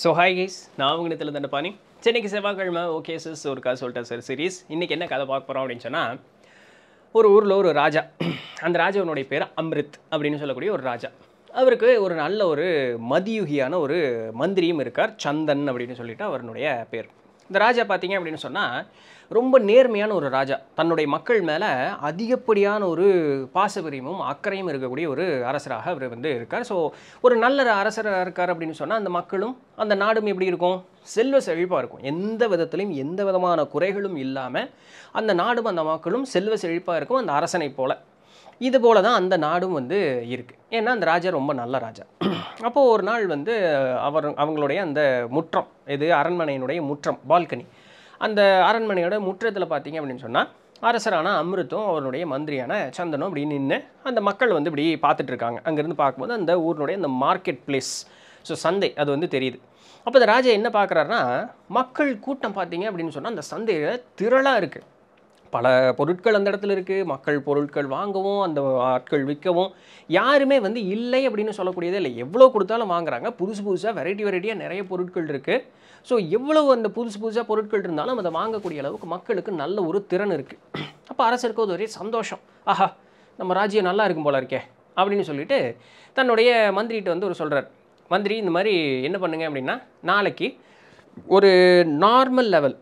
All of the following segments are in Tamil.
ஸோ ஹாய் கைஸ் நான் அவங்கத்தில் தண்டபாணி சென்னைக்கு செவ்வாய்க்கிழமை ஓகே சார் ஒரு கதை சொல்லிட்டேன் சார் சீரீஸ் இன்றைக்கி என்ன கதை பார்க்க போகிறோம் அப்படின்னு சொன்னால் ஒரு ஊரில் ஒரு ராஜா அந்த ராஜாவினுடைய பேர் அம்ரித் அப்படின்னு சொல்லக்கூடிய ஒரு ராஜா அவருக்கு ஒரு நல்ல ஒரு மதியுகியான ஒரு மந்திரியும் இருக்கார் சந்தன் அப்படின்னு சொல்லிட்டு அவருடைய பேர் இந்த ராஜா பார்த்தீங்க அப்படின்னு சொன்னால் ரொம்ப நேர்மையான ஒரு ராஜா தன்னுடைய மக்கள் மேலே அதிகப்படியான ஒரு பாசபரியமும் அக்கறையும் இருக்கக்கூடிய ஒரு அரசராக அவர் வந்து இருக்கார் ஸோ ஒரு நல்ல அரசராக இருக்கார் அப்படின்னு சொன்னால் அந்த மக்களும் அந்த நாடும் எப்படி இருக்கும் செல்வ செழிப்பாக இருக்கும் எந்த விதத்துலையும் எந்த விதமான குறைகளும் இல்லாமல் அந்த நாடும் அந்த மக்களும் செல்வ செழிப்பாக இருக்கும் அந்த அரசனை போல் இது போல தான் அந்த நாடும் வந்து இருக்குது ஏன்னா அந்த ராஜா ரொம்ப நல்ல ராஜா அப்போது ஒரு நாள் வந்து அவர் அவங்களுடைய அந்த முற்றம் இது அரண்மனையினுடைய முற்றம் பால்கனி அந்த அரண்மனையோட முற்றத்தில் பார்த்தீங்க அப்படின்னு சொன்னால் அரசரான அமிர்தும் அவருடைய மந்திரியான சந்தனும் இப்படி நின்று அந்த மக்கள் வந்து இப்படி பார்த்துட்ருக்காங்க அங்கேருந்து பார்க்கும்போது அந்த ஊரினுடைய அந்த மார்க்கெட் பிளேஸ் ஸோ சந்தை அது வந்து தெரியுது அப்போ இந்த ராஜா என்ன பார்க்குறாருன்னா மக்கள் கூட்டம் பார்த்தீங்க அப்படின்னு சொன்னால் அந்த சந்தையில் திரளாக இருக்குது பல பொருட்கள் அந்த இடத்துல இருக்குது மக்கள் பொருட்கள் வாங்கவும் அந்த ஆட்கள் விற்கவும் யாருமே வந்து இல்லை அப்படின்னு சொல்லக்கூடியதே இல்லை எவ்வளோ கொடுத்தாலும் வாங்குறாங்க புதுசு புதுசாக வெரைட்டி வெரைட்டியாக நிறைய பொருட்கள் இருக்குது ஸோ எவ்வளோ அந்த புதுசு புதுசாக பொருட்கள் இருந்தாலும் அதை வாங்கக்கூடிய அளவுக்கு மக்களுக்கு நல்ல ஒரு திறன் இருக்குது அப்போ அரசருக்கு ஒரு ஒரே சந்தோஷம் ஆஹா நம்ம ராஜ்யம் நல்லா இருக்கும் போல இருக்கே அப்படின்னு சொல்லிட்டு தன்னுடைய மந்திரிகிட்ட வந்து ஒரு சொல்கிறார் மந்திரி இந்த மாதிரி என்ன பண்ணுங்க அப்படின்னா நாளைக்கு ஒரு நார்மல் லெவல்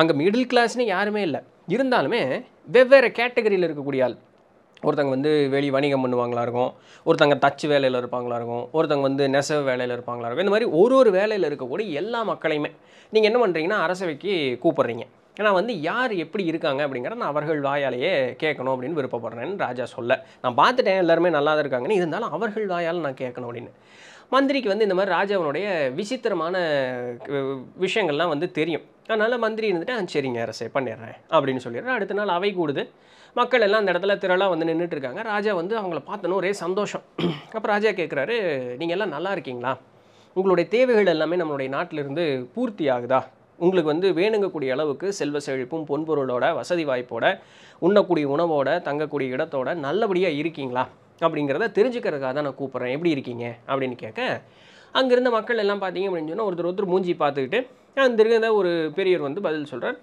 அங்கே மிடில் கிளாஸ்னு யாருமே இல்லை இருந்தாலுமே வெவ்வேறு கேட்டகரியில் இருக்கக்கூடிய ஆள் ஒருத்தங்க வந்து வெளி வணிகம் பண்ணுவாங்களா இருக்கும் ஒருத்தங்க தச்சு வேலையில் இருப்பாங்களா இருக்கும் ஒருத்தங்க வந்து நெசவு வேலையில் இருப்பாங்களா இருக்கும் இந்த மாதிரி ஒரு ஒரு வேலையில் இருக்கக்கூடிய எல்லா மக்களையுமே நீங்கள் என்ன பண்ணுறீங்கன்னா அரசவைக்கு கூப்பிட்றீங்க ஏன்னா வந்து யார் எப்படி இருக்காங்க அப்படிங்கிறத நான் அவர்கள் வாயாலேயே கேட்கணும் அப்படின்னு விருப்பப்படுறேன்னு ராஜா சொல்ல நான் பார்த்துட்டேன் எல்லாருமே நல்லா தான் இருக்காங்கன்னு இருந்தாலும் அவர்கள் வாயால் நான் கேட்கணும் அப்படின்னு மந்திரிக்கு வந்து இந்த மாதிரி ராஜாவனுடைய விசித்திரமான விஷயங்கள்லாம் வந்து தெரியும் அதனால் மந்திரி இருந்துட்டு சரிங்க அரசே பண்ணிடுறேன் அப்படின்னு சொல்லிடுறேன் அடுத்த நாள் அவை கூடுது மக்கள் எல்லாம் அந்த இடத்துல திரளாக வந்து நின்றுட்டு இருக்காங்க ராஜா வந்து அவங்கள பார்த்தோன்னு ஒரே சந்தோஷம் அப்போ ராஜா கேட்குறாரு நீங்கள் எல்லாம் நல்லா இருக்கீங்களா உங்களுடைய தேவைகள் எல்லாமே நம்மளுடைய நாட்டிலிருந்து பூர்த்தி ஆகுதா உங்களுக்கு வந்து வேணுங்கக்கூடிய அளவுக்கு செல்வ செழிப்பும் பொன்பொருளோட வசதி வாய்ப்போட உண்ணக்கூடிய உணவோட தங்கக்கூடிய இடத்தோட நல்லபடியாக இருக்கீங்களா அப்படிங்கிறத தெரிஞ்சுக்கிறதுக்காக தான் நான் கூப்பிட்றேன் எப்படி இருக்கீங்க அப்படின்னு கேட்க அங்கேருந்த மக்கள் எல்லாம் பார்த்தீங்க அப்படின்னு சொன்னால் ஒருத்தர் ஒருத்தர் மூஞ்சி பார்த்துக்கிட்டு அந்த இருந்த ஒரு பெரியவர் வந்து பதில் சொல்கிறார்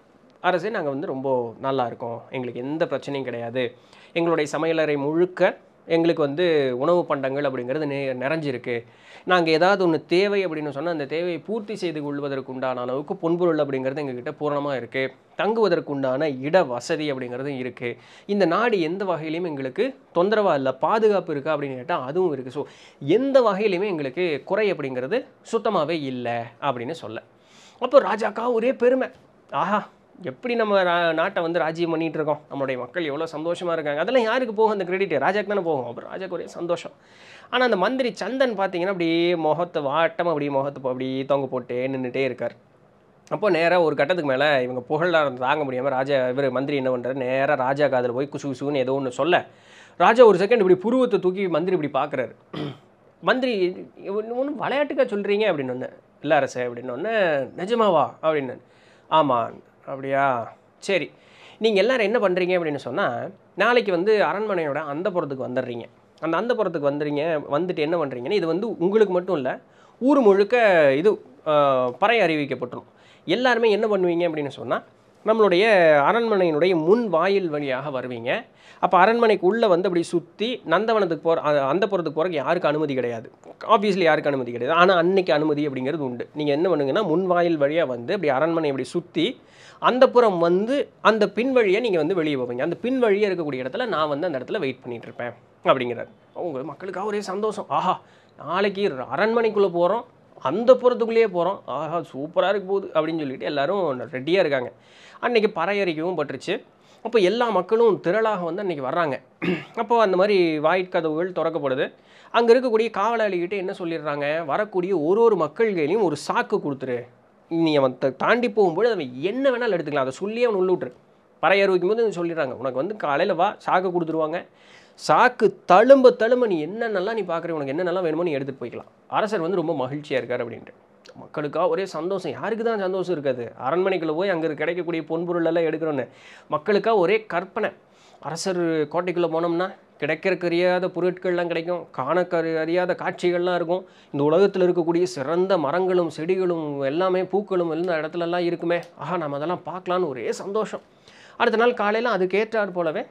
அரசே நாங்கள் வந்து ரொம்ப நல்லா இருக்கோம் எங்களுக்கு எந்த பிரச்சனையும் கிடையாது எங்களுடைய சமையலறை முழுக்க எங்களுக்கு வந்து உணவு பண்டங்கள் அப்படிங்கிறது நே நிறைஞ்சிருக்கு நாங்கள் ஏதாவது ஒன்று தேவை அப்படின்னு சொன்னால் அந்த தேவையை பூர்த்தி செய்து கொள்வதற்கு உண்டான அளவுக்கு பொன்பொருள் அப்படிங்கிறது எங்ககிட்ட பூரணமாக இருக்குது தங்குவதற்கு உண்டான இட வசதி அப்படிங்கிறதும் இருக்குது இந்த நாடு எந்த வகையிலையும் எங்களுக்கு தொந்தரவாக இல்லை பாதுகாப்பு இருக்கா அப்படின்னு கேட்டால் அதுவும் இருக்குது ஸோ எந்த வகையிலையுமே எங்களுக்கு குறை அப்படிங்கிறது சுத்தமாகவே இல்லை அப்படின்னு சொல்ல அப்போ ராஜாக்கா ஒரே பெருமை ஆஹா எப்படி நம்ம நாட்டை வந்து ராஜ்யம் பண்ணிகிட்டு இருக்கோம் நம்மளுடைய மக்கள் எவ்வளோ சந்தோஷமாக இருக்காங்க அதெல்லாம் யாருக்கு போகும் அந்த கிரெடிட் ராஜாக்கு தானே போகும் அப்புறம் ராஜாக்கு ஒரே சந்தோஷம் ஆனால் அந்த மந்திரி சந்தன் பார்த்தீங்கன்னா அப்படியே முகத்தை வாட்டமாக அப்படியே முகத்தை அப்படியே தொங்க போட்டு நின்றுட்டே இருக்கார் அப்போ நேராக ஒரு கட்டத்துக்கு மேலே இவங்க புகழாக இருந்து தாங்க முடியாமல் ராஜா இவர் மந்திரி என்ன பண்ணுறாரு நேராக ராஜா காதில் போய் குசு குசுன்னு ஏதோ ஒன்று சொல்ல ராஜா ஒரு செகண்ட் இப்படி புருவத்தை தூக்கி மந்திரி இப்படி பார்க்குறாரு மந்திரி ஒன்றும் விளையாட்டுக்காக சொல்கிறீங்க அப்படின்னு ஒன்று இல்லை அரசே அப்படின்னு ஒன்று நிஜமாவா அப்படின்னு ஆமாம் அப்படியா சரி நீங்கள் எல்லோரும் என்ன பண்ணுறீங்க அப்படின்னு சொன்னால் நாளைக்கு வந்து அரண்மனையோட அந்த புறத்துக்கு வந்துடுறீங்க அந்த அந்த புறத்துக்கு வந்துடுறீங்க வந்துட்டு என்ன பண்ணுறீங்கன்னா இது வந்து உங்களுக்கு மட்டும் இல்லை ஊர் முழுக்க இது பறை அறிவிக்கப்பட்டுரும் எல்லாருமே என்ன பண்ணுவீங்க அப்படின்னு சொன்னால் நம்மளுடைய அரண்மனையினுடைய முன் வாயில் வழியாக வருவீங்க அப்போ அரண்மனைக்கு உள்ளே வந்து அப்படி சுற்றி நந்தவனத்துக்கு போகிற அந்த போகிறதுக்கு போகிறக்கு யாருக்கு அனுமதி கிடையாது ஆப்வியஸ்லி யாருக்கு அனுமதி கிடையாது ஆனால் அன்னைக்கு அனுமதி அப்படிங்கிறது உண்டு நீங்கள் என்ன பண்ணுங்கன்னா முன் வாயில் வழியாக வந்து அப்படி அரண்மனை அப்படி சுற்றி அந்த புறம் வந்து அந்த பின் வழியை நீங்கள் வந்து வெளியே போவீங்க அந்த பின் வழியாக இருக்கக்கூடிய இடத்துல நான் வந்து அந்த இடத்துல வெயிட் பண்ணிகிட்டு இருப்பேன் அப்படிங்கிறார் அவங்க மக்களுக்காக ஒரே சந்தோஷம் ஆஹா நாளைக்கு அரண்மனைக்குள்ளே போகிறோம் அந்த புறத்துக்குள்ளேயே போகிறோம் ஆஹா சூப்பராக இருக்க போகுது அப்படின்னு சொல்லிட்டு எல்லோரும் ரெடியாக இருக்காங்க அன்றைக்கி பறையறிக்கவும் பட்டுருச்சு அப்போ எல்லா மக்களும் திரளாக வந்து அன்றைக்கி வர்றாங்க அப்போது அந்த மாதிரி வாய்க்கதவுகள் திறக்கப்படுது அங்கே இருக்கக்கூடிய காவலாளிகிட்ட என்ன சொல்லிடுறாங்க வரக்கூடிய ஒரு ஒரு மக்கள்கையிலையும் ஒரு சாக்கு கொடுத்துரு நீ அவன் தாண்டி போகும்போது அவன் என்ன வேணாலும் எடுத்துக்கலாம் அதை சொல்லி அவன் உள்ளுட்ரு பறையர் வைக்கும் போது சொல்லிடுறாங்க உனக்கு வந்து காலையில் வா சாக்கு கொடுத்துருவாங்க சாக்கு தழும்ப தழும்ப நீ என்னென்னலாம் நீ பார்க்குற உனக்கு என்னென்னலாம் வேணுமோ நீ எடுத்துகிட்டு போய்க்கலாம் அரசர் வந்து ரொம்ப மகிழ்ச்சியாக இருக்கார் அப்படின்ட்டு மக்களுக்காக ஒரே சந்தோஷம் யாருக்கு தான் சந்தோஷம் இருக்காது அரண்மனைக்குள்ளே போய் அங்கே கிடைக்கக்கூடிய பொன்பொருளெல்லாம் எடுக்கிறோன்னு மக்களுக்காக ஒரே கற்பனை அரசர் கோட்டைக்குள்ளே போனோம்னா கிடைக்கிறக்கு அறியாத பொருட்கள்லாம் கிடைக்கும் காணக்க அறியாத காட்சிகள்லாம் இருக்கும் இந்த உலகத்தில் இருக்கக்கூடிய சிறந்த மரங்களும் செடிகளும் எல்லாமே பூக்களும் இந்த இடத்துலலாம் இருக்குமே ஆஹா நம்ம அதெல்லாம் பார்க்கலான்னு ஒரே சந்தோஷம் அடுத்த நாள் காலையில் அதுக்கேற்றாற் போலவே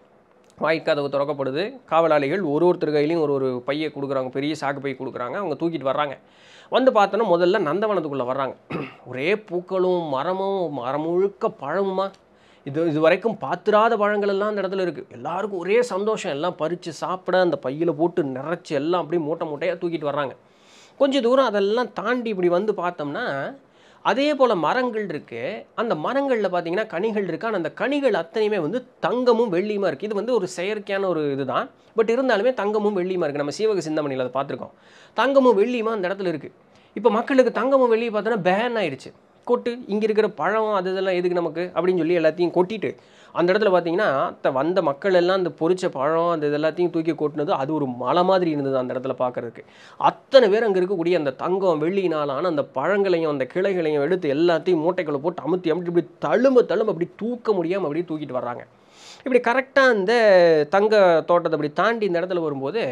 வாய்க்கதவு திறக்கப்படுது காவலாளிகள் ஒரு ஒருத்தர் கையிலையும் ஒரு ஒரு பையை கொடுக்குறாங்க பெரிய சாக்கு பை கொடுக்குறாங்க அவங்க தூக்கிட்டு வர்றாங்க வந்து பார்த்தோன்னா முதல்ல நந்தவனத்துக்குள்ளே வர்றாங்க ஒரே பூக்களும் மரமும் மரம் முழுக்க பழமுமா இது இது வரைக்கும் பார்த்துடாத பழங்கள் எல்லாம் அந்த இடத்துல இருக்குது எல்லாருக்கும் ஒரே சந்தோஷம் எல்லாம் பறித்து சாப்பிட அந்த பையில் போட்டு நிறச்சி எல்லாம் அப்படியே மூட்டை மூட்டையாக தூக்கிட்டு வர்றாங்க கொஞ்சம் தூரம் அதெல்லாம் தாண்டி இப்படி வந்து பார்த்தோம்னா அதே போல் மரங்கள் இருக்குது அந்த மரங்களில் பார்த்தீங்கன்னா கனிகள் இருக்குது ஆனால் அந்த கனிகள் அத்தனையுமே வந்து தங்கமும் வெள்ளியுமா இருக்குது இது வந்து ஒரு செயற்கையான ஒரு இதுதான் பட் இருந்தாலுமே தங்கமும் வெள்ளியுமா இருக்குது நம்ம சீவக சிந்தமணியில் அதை பார்த்துருக்கோம் தங்கமும் வெள்ளியுமா அந்த இடத்துல இருக்குது இப்போ மக்களுக்கு தங்கமும் வெள்ளியும் பார்த்தோன்னா பேன் ஆயிடுச்சு கொட்டு இங்கே இருக்கிற பழம் அது இதெல்லாம் எதுக்கு நமக்கு அப்படின்னு சொல்லி எல்லாத்தையும் கொட்டிட்டு அந்த இடத்துல பார்த்தீங்கன்னா வந்த மக்கள் எல்லாம் அந்த பொறிச்ச பழம் அந்த இது எல்லாத்தையும் தூக்கி கொட்டினது அது ஒரு மலை மாதிரி இருந்தது அந்த இடத்துல பார்க்குறதுக்கு அத்தனை பேர் அங்கே இருக்கக்கூடிய அந்த தங்கம் வெள்ளினாலான அந்த பழங்களையும் அந்த கிளைகளையும் எடுத்து எல்லாத்தையும் மூட்டைகளை போட்டு அமுத்தி அமுத்தி இப்படி தழும்ப தழும்ப அப்படி தூக்க முடியாமல் அப்படியே தூக்கிட்டு வர்றாங்க இப்படி கரெக்டாக அந்த தங்க தோட்டத்தை அப்படி தாண்டி இந்த இடத்துல வரும்போது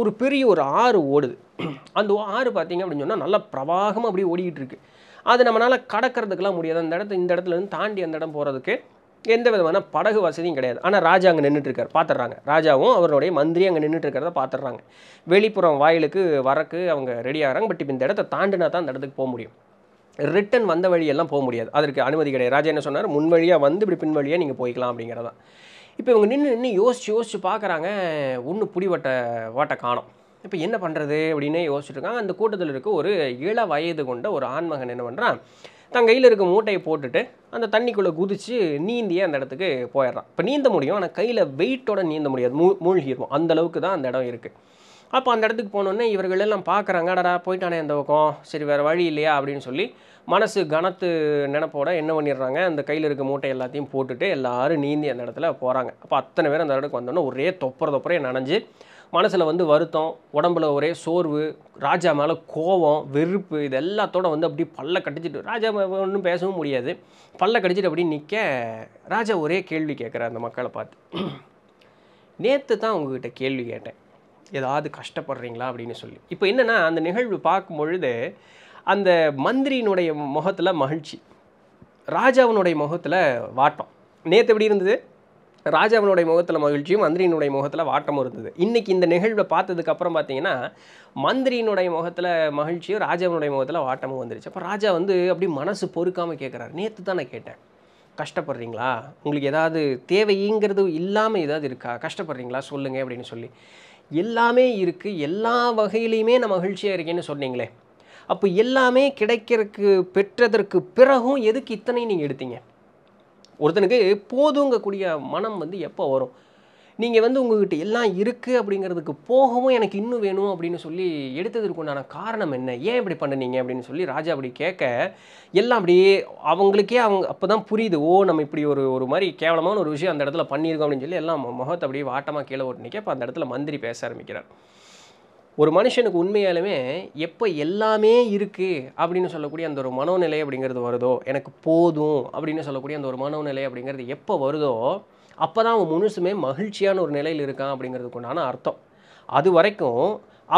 ஒரு பெரிய ஒரு ஆறு ஓடுது அந்த ஆறு பார்த்தீங்க அப்படின்னு சொன்னால் நல்லா பிரவாகமாக அப்படியே ஓடிக்கிட்டு இருக்குது அது நம்மளால் கடக்கிறதுக்கெல்லாம் முடியாது அந்த இடத்து இந்த இடத்துலேருந்து தாண்டி அந்த இடம் போகிறதுக்கு எந்த விதமான படகு வசதியும் கிடையாது ஆனால் ராஜா அங்கே நின்றுட்டுருக்கார் பார்த்துட்றாங்க ராஜாவும் அவருடைய மந்திரி அங்கே நின்றுட்டுருக்கிறத பார்த்துட்றாங்க வெளிப்புறம் வாயிலுக்கு வரக்கு அவங்க ரெடி ஆகிறாங்க பட் இப்போ இந்த இடத்த தாண்டினா தான் அந்த இடத்துக்கு போக முடியும் ரிட்டன் வந்த வழியெல்லாம் போக முடியாது அதற்கு அனுமதி கிடையாது ராஜா என்ன சொன்னார் முன் வழியாக வந்து இப்படி பின் வழியாக நீங்கள் போய்க்கலாம் அப்படிங்கிறதான் இப்போ இவங்க நின்று நின்று யோசித்து யோசித்து பார்க்குறாங்க ஒன்று பிடிவட்ட வாட்டை காணும் இப்போ என்ன பண்ணுறது அப்படின்னு இருக்காங்க அந்த கூட்டத்தில் இருக்க ஒரு இள வயது கொண்ட ஒரு ஆண்மகன் என்ன பண்ணுறான் தன் கையில் இருக்க மூட்டையை போட்டுட்டு அந்த தண்ணிக்குள்ளே குதித்து நீந்தியே அந்த இடத்துக்கு போயிடுறான் இப்போ நீந்த முடியும் ஆனால் கையில் வெயிட்டோட நீந்த முடியாது மூ மூழ்கிடுவோம் அந்தளவுக்கு தான் அந்த இடம் இருக்குது அப்போ அந்த இடத்துக்கு போனோன்னே இவர்கள் பார்க்குறாங்க அடடா போயிட்டானே அந்த பக்கம் சரி வேறு வழி இல்லையா அப்படின்னு சொல்லி மனசு கனத்து நினப்போட என்ன பண்ணிடுறாங்க அந்த கையில் இருக்க மூட்டை எல்லாத்தையும் போட்டுட்டு எல்லோரும் நீந்தி அந்த இடத்துல போகிறாங்க அப்போ அத்தனை பேர் அந்த இடத்துக்கு வந்தோன்னே ஒரே தொப்புற தொப்புறையே நனைஞ்சு மனசில் வந்து வருத்தம் உடம்புல ஒரே சோர்வு ராஜா மேலே கோவம் வெறுப்பு இது வந்து அப்படியே பல்ல கடிச்சிட்டு ராஜா ஒன்றும் பேசவும் முடியாது பல்ல கடிச்சிட்டு அப்படி நிற்க ராஜா ஒரே கேள்வி கேட்குறார் அந்த மக்களை பார்த்து நேற்று தான் உங்ககிட்ட கேள்வி கேட்டேன் ஏதாவது கஷ்டப்படுறீங்களா அப்படின்னு சொல்லி இப்போ என்னென்னா அந்த நிகழ்வு பார்க்கும் பொழுது அந்த மந்திரியினுடைய முகத்தில் மகிழ்ச்சி ராஜாவினுடைய முகத்தில் வாட்டம் நேற்று எப்படி இருந்தது ராஜாவினுடைய முகத்தில் மகிழ்ச்சியும் மந்திரியினுடைய முகத்தில் வாட்டமும் இருந்தது இன்றைக்கி இந்த நிகழ்வை பார்த்ததுக்கப்புறம் பார்த்தீங்கன்னா மந்திரியினுடைய முகத்தில் மகிழ்ச்சியும் ராஜாவினுடைய முகத்தில் வாட்டமும் வந்துருச்சு அப்போ ராஜா வந்து அப்படி மனசு பொறுக்காமல் கேட்குறாரு நேற்று தான் நான் கேட்டேன் கஷ்டப்படுறீங்களா உங்களுக்கு ஏதாவது தேவைங்கிறது இல்லாமல் ஏதாவது இருக்கா கஷ்டப்படுறீங்களா சொல்லுங்கள் அப்படின்னு சொல்லி எல்லாமே இருக்குது எல்லா வகையிலையுமே நான் மகிழ்ச்சியாக இருக்கேன்னு சொன்னீங்களே அப்போ எல்லாமே கிடைக்கிறதுக்கு பெற்றதற்கு பிறகும் எதுக்கு இத்தனை நீங்கள் எடுத்தீங்க ஒருத்தனுக்கு போதுங்கக்கூடிய மனம் வந்து எப்போ வரும் நீங்கள் வந்து உங்கள்கிட்ட எல்லாம் இருக்குது அப்படிங்கிறதுக்கு போகவும் எனக்கு இன்னும் வேணும் அப்படின்னு சொல்லி எடுத்ததற்கு உண்டான காரணம் என்ன ஏன் இப்படி பண்ணினீங்க அப்படின்னு சொல்லி ராஜா அப்படி கேட்க எல்லாம் அப்படியே அவங்களுக்கே அவங்க அப்போ தான் புரியுது ஓ நம்ம இப்படி ஒரு ஒரு மாதிரி கேவலமான ஒரு விஷயம் அந்த இடத்துல பண்ணியிருக்கோம் அப்படின்னு சொல்லி எல்லாம் முகத்தை அப்படியே வாட்டமாக கீழே ஓட்டு அப்போ அந்த இடத்துல மந்திரி பேச ஆரம்பிக்கிறார் ஒரு மனுஷனுக்கு உண்மையாலுமே எப்போ எல்லாமே இருக்குது அப்படின்னு சொல்லக்கூடிய அந்த ஒரு மனோநிலை அப்படிங்கிறது வருதோ எனக்கு போதும் அப்படின்னு சொல்லக்கூடிய அந்த ஒரு மனோநிலை அப்படிங்கிறது எப்போ வருதோ அப்போ தான் அவன் முழுசுமே மகிழ்ச்சியான ஒரு நிலையில் இருக்கான் அப்படிங்கிறதுக்கு உண்டான அர்த்தம் அது வரைக்கும்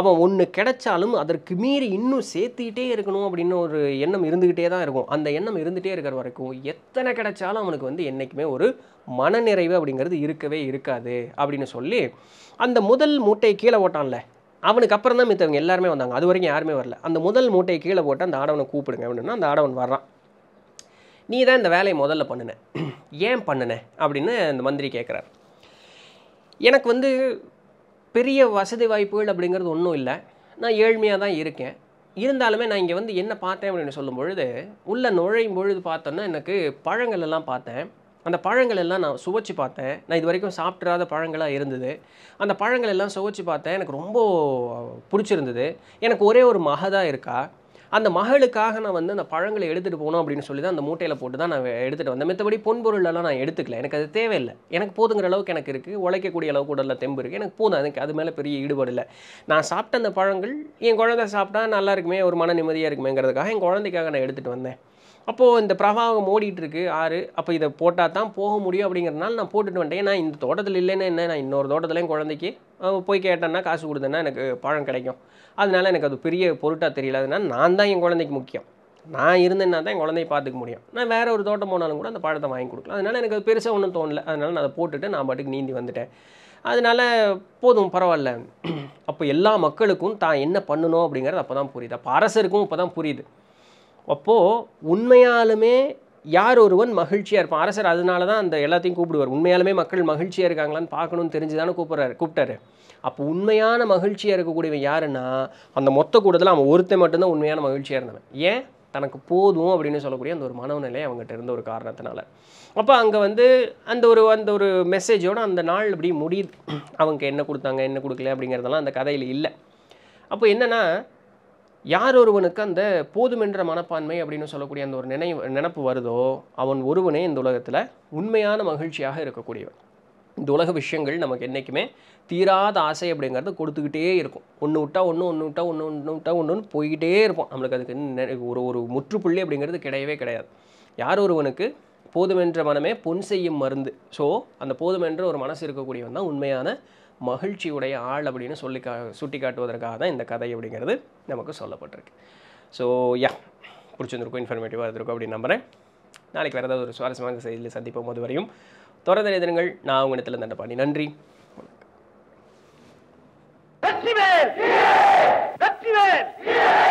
அவன் ஒன்று கிடைச்சாலும் அதற்கு மீறி இன்னும் சேர்த்துக்கிட்டே இருக்கணும் அப்படின்னு ஒரு எண்ணம் இருந்துக்கிட்டே தான் இருக்கும் அந்த எண்ணம் இருந்துகிட்டே இருக்கிற வரைக்கும் எத்தனை கிடைச்சாலும் அவனுக்கு வந்து என்றைக்குமே ஒரு மனநிறைவு அப்படிங்கிறது இருக்கவே இருக்காது அப்படின்னு சொல்லி அந்த முதல் மூட்டையை கீழே ஓட்டான்ல அவனுக்கு அப்புறம் தான் மித்தவங்க எல்லாருமே வந்தாங்க அது வரைக்கும் யாருமே வரல அந்த முதல் மூட்டையை கீழே போட்டு அந்த ஆடவனை கூப்பிடுங்க அப்படின்னா அந்த ஆடவன் வர்றான் நீ தான் இந்த வேலையை முதல்ல பண்ணின ஏன் பண்ணின அப்படின்னு இந்த மந்திரி கேட்குறார் எனக்கு வந்து பெரிய வசதி வாய்ப்புகள் அப்படிங்கிறது ஒன்றும் இல்லை நான் ஏழ்மையாக தான் இருக்கேன் இருந்தாலுமே நான் இங்கே வந்து என்ன பார்த்தேன் அப்படின்னு சொல்லும் பொழுது உள்ளே நுழையும் பொழுது பார்த்தோன்னா எனக்கு பழங்கள் எல்லாம் பார்த்தேன் அந்த பழங்கள் எல்லாம் நான் சுவைச்சு பார்த்தேன் நான் இது வரைக்கும் சாப்பிட்றாத பழங்களாக இருந்தது அந்த பழங்கள் எல்லாம் சுவைச்சு பார்த்தேன் எனக்கு ரொம்ப பிடிச்சிருந்தது எனக்கு ஒரே ஒரு மகதான் இருக்கா அந்த மகளுக்காக நான் வந்து அந்த பழங்களை எடுத்துகிட்டு போகணும் அப்படின்னு சொல்லி தான் அந்த மூட்டையில் போட்டு தான் நான் எடுத்துகிட்டு வந்தேன் மற்றபடி பொன்பொருளெல்லாம் நான் எடுத்துக்கல எனக்கு அது தேவையில்லை எனக்கு போதுங்கிற அளவுக்கு எனக்கு இருக்குது உழைக்கக்கூடிய கூட உடலில் தெம்பு இருக்குது எனக்கு போதும் எனக்கு அது மேலே பெரிய ஈடுபாடு இல்லை நான் சாப்பிட்ட அந்த பழங்கள் என் குழந்தை சாப்பிட்டா நல்லா இருக்குமே ஒரு மன நிம்மதியாக இருக்குமேங்கிறதுக்காக என் குழந்தைக்காக நான் எடுத்துகிட்டு வந்தேன் அப்போது இந்த பிரபாகம் ஓடிட்டுருக்கு ஆறு அப்போ இதை போட்டால் தான் போக முடியும் அப்படிங்கிறதுனால நான் போட்டுட்டு வந்துட்டேன் நான் இந்த தோட்டத்தில் இல்லைன்னா என்ன நான் இன்னொரு தோட்டத்துலேயும் குழந்தைக்கு போய் கேட்டேன்னா காசு கொடுத்தேன்னா எனக்கு பழம் கிடைக்கும் அதனால எனக்கு அது பெரிய பொருட்டாக தெரியல அதனால் நான் தான் என் குழந்தைக்கு முக்கியம் நான் இருந்தேன்னா தான் என் குழந்தைய பார்த்துக்க முடியும் நான் வேறு ஒரு தோட்டம் போனாலும் கூட அந்த பழத்தை வாங்கி கொடுக்கலாம் அதனால் எனக்கு அது பெருசாக ஒன்றும் தோணலை அதனால் நான் அதை போட்டுட்டு நான் பாட்டுக்கு நீந்தி வந்துட்டேன் அதனால் போதும் பரவாயில்ல அப்போ எல்லா மக்களுக்கும் தான் என்ன பண்ணணும் அப்படிங்கிறது அப்போ தான் புரியுது அப்போ அரசருக்கும் இப்போ தான் புரியுது அப்போது உண்மையாலுமே யார் ஒருவன் மகிழ்ச்சியாக இருப்பான் அரசர் அதனால தான் அந்த எல்லாத்தையும் கூப்பிடுவார் உண்மையாலுமே மக்கள் மகிழ்ச்சியாக இருக்காங்களான்னு பார்க்கணும்னு தெரிஞ்சு தானே கூப்பிட்றாரு கூப்பிட்டாரு அப்போ உண்மையான மகிழ்ச்சியாக இருக்கக்கூடியவன் யாருன்னா அந்த மொத்த கூட்டத்தில் அவன் ஒருத்தன் மட்டும்தான் உண்மையான மகிழ்ச்சியாக இருந்தவன் ஏன் தனக்கு போதும் அப்படின்னு சொல்லக்கூடிய அந்த ஒரு மனநிலை அவங்ககிட்ட இருந்த ஒரு காரணத்தினால அப்போ அங்கே வந்து அந்த ஒரு அந்த ஒரு மெசேஜோடு அந்த நாள் அப்படி முடியுது அவங்க என்ன கொடுத்தாங்க என்ன கொடுக்கல அப்படிங்கிறதெல்லாம் அந்த கதையில் இல்லை அப்போ என்னென்னா யார் ஒருவனுக்கு அந்த போதுமென்ற மனப்பான்மை அப்படின்னு சொல்லக்கூடிய அந்த ஒரு நினைவு நினப்பு வருதோ அவன் ஒருவனே இந்த உலகத்தில் உண்மையான மகிழ்ச்சியாக இருக்கக்கூடியவன் இந்த உலக விஷயங்கள் நமக்கு என்றைக்குமே தீராத ஆசை அப்படிங்கிறத கொடுத்துக்கிட்டே இருக்கும் ஒன்று விட்டா ஒன்று ஒன்று விட்டா ஒன்று ஒன்று விட்டா ஒன்று போய்கிட்டே இருப்போம் நம்மளுக்கு அதுக்கு ஒரு ஒரு முற்றுப்புள்ளி அப்படிங்கிறது கிடையவே கிடையாது யார் ஒருவனுக்கு போதுமென்ற மனமே பொன் செய்யும் மருந்து ஸோ அந்த போதுமென்ற ஒரு மனசு இருக்கக்கூடியவன் தான் உண்மையான மகிழ்ச்சியுடைய ஆள் அப்படின்னு சொல்லி கா சுட்டி காட்டுவதற்காக தான் இந்த கதை அப்படிங்கிறது நமக்கு சொல்லப்பட்டிருக்கு ஸோ யா பிடிச்சிருந்துருக்கும் இன்ஃபர்மேட்டிவாக இருந்திருக்கும் அப்படின்னு நம்புகிறேன் நாளைக்கு வேறு ஏதாவது ஒரு சுவாரஸ்யமான செய்தியில் சந்திப்போம் போது வரையும் தொடர்ந்து எதிருங்கள் நான் உங்கள் இடத்துல தண்டபாணி நன்றி வணக்கம்